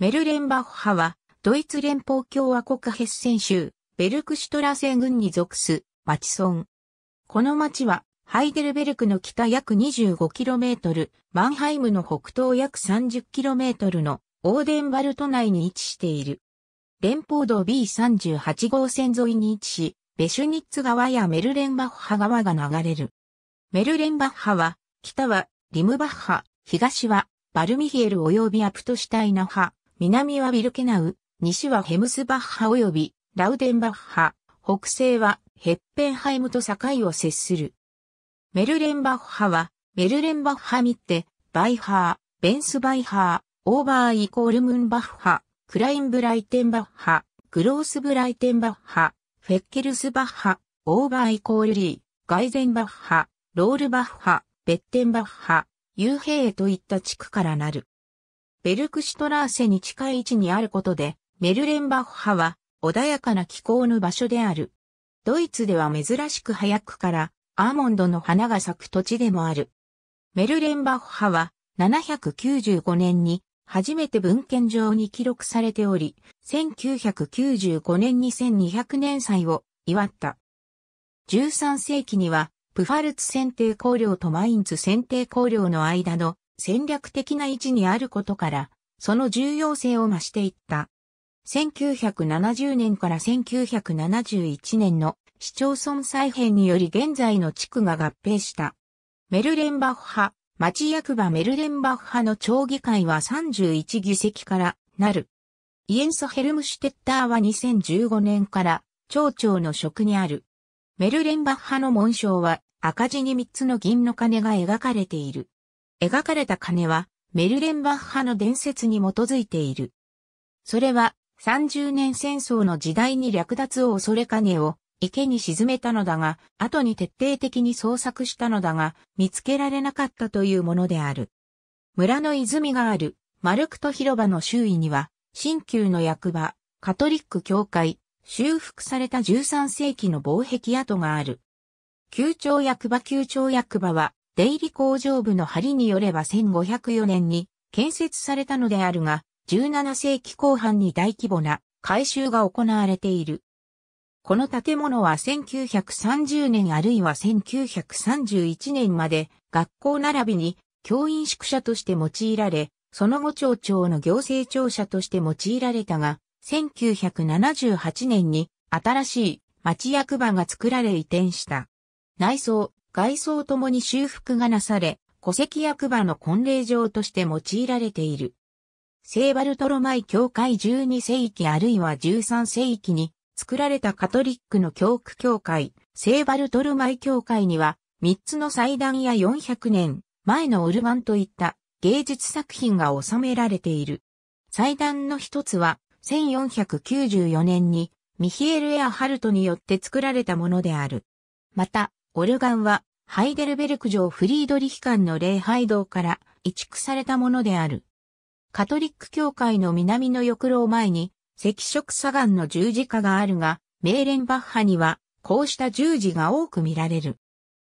メルレンバッハは、ドイツ連邦共和国ヘッセン州、ベルクシュトラセ郡に属す、町村。この町は、ハイデルベルクの北約 25km、マンハイムの北東約 30km のオーデンバルト内に位置している。連邦道 B38 号線沿いに位置し、ベシュニッツ川やメルレンバッハ川が流れる。メルレンバッハは、北はリムバッハ、東はバルミヒエル及びアプトシュタイナハ、南はビルケナウ、西はヘムスバッハ及びラウデンバッハ、北西はヘッペンハイムと境を接する。メルレンバッハは、メルレンバッハミッテ、バイハー、ベンスバイハー、オーバーイコールムンバッハ、クラインブライテンバッハ、グロースブライテンバッハ、フェッケルスバッハ、オーバーイコールリー、ガイゼンバッハ、ロールバッハ、ベッテンバッハ、ユーヘイといった地区からなる。ベルクシトラーセに近い位置にあることで、メルレンバッハは穏やかな気候の場所である。ドイツでは珍しく早くからアーモンドの花が咲く土地でもある。メルレンバッハは795年に初めて文献上に記録されており、1995年に1200年祭を祝った。13世紀には、プファルツ選定公領とマインツ選定公領の間の戦略的な位置にあることから、その重要性を増していった。1970年から1971年の市町村再編により現在の地区が合併した。メルレンバッハ、町役場メルレンバッハの町議会は31議席からなる。イエンソ・ヘルムシュテッターは2015年から町長の職にある。メルレンバッハの紋章は赤字に3つの銀の鐘が描かれている。描かれた鐘は、メルレンバッハの伝説に基づいている。それは、30年戦争の時代に略奪を恐れ鐘を池に沈めたのだが、後に徹底的に捜索したのだが、見つけられなかったというものである。村の泉がある、マルクト広場の周囲には、新旧の役場、カトリック教会、修復された13世紀の防壁跡がある。旧庁役場旧庁役場は、出入り工場部の梁によれば1504年に建設されたのであるが、17世紀後半に大規模な改修が行われている。この建物は1930年あるいは1931年まで学校並びに教員宿舎として用いられ、その後町長の行政庁舎として用いられたが、1978年に新しい町役場が作られ移転した。内装、外装ともに修復がなされ、戸籍役場の婚礼場として用いられている。聖バルトロマイ教会12世紀あるいは13世紀に作られたカトリックの教区教会、聖バルトロマイ教会には3つの祭壇や400年前のオルガンといった芸術作品が収められている。祭壇の一つは1494年にミヒエル・エアハルトによって作られたものである。また、オルガンは、ハイデルベルク城フリードリヒ館の礼拝堂から移築されたものである。カトリック教会の南の浴廊前に、赤色砂岩の十字架があるが、メーレンバッハには、こうした十字が多く見られる。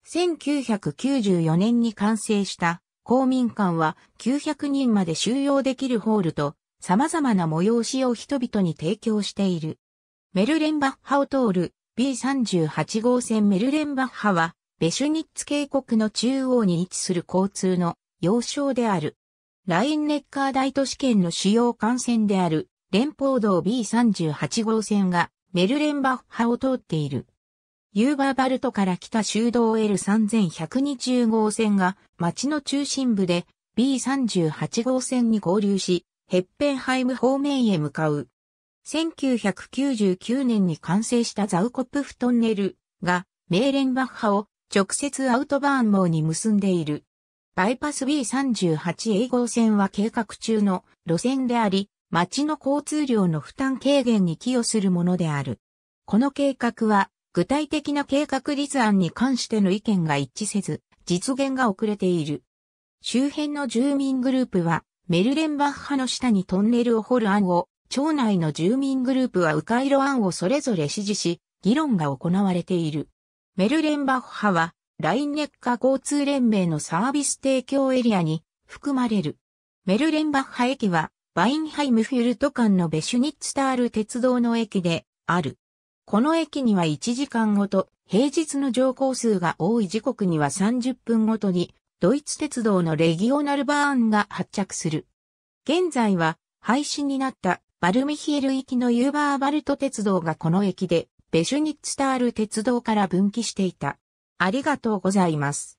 1994年に完成した公民館は900人まで収容できるホールと様々な催しを人々に提供している。メルレンバッハを通る B38 号線メルレンバッハは、ベシュニッツ渓谷の中央に位置する交通の要衝である。ラインネッカー大都市圏の主要幹線である連邦道 B38 号線がメルレンバッハを通っている。ユーバーバルトから来た修道 L3120 号線が町の中心部で B38 号線に合流し、ヘッペンハイム方面へ向かう。1999年に完成したザウコプフトンネルが、メーレンバッハを直接アウトバーン網に結んでいる。バイパス B38A 号線は計画中の路線であり、町の交通量の負担軽減に寄与するものである。この計画は、具体的な計画立案に関しての意見が一致せず、実現が遅れている。周辺の住民グループは、メルレンバッハの下にトンネルを掘る案を町内の住民グループは迂回路案をそれぞれ支持し、議論が行われている。メルレンバッハは、ラインネッカ交通連盟のサービス提供エリアに含まれる。メルレンバッハ駅は、バインハイムフュルト間のベシュニッツタール鉄道の駅である。この駅には1時間ごと、平日の乗降数が多い時刻には30分ごとに、ドイツ鉄道のレギオナルバーンが発着する。現在は廃止になったバルミヒエル行きのユーバーバルト鉄道がこの駅で、ベシュニッツタール鉄道から分岐していた。ありがとうございます。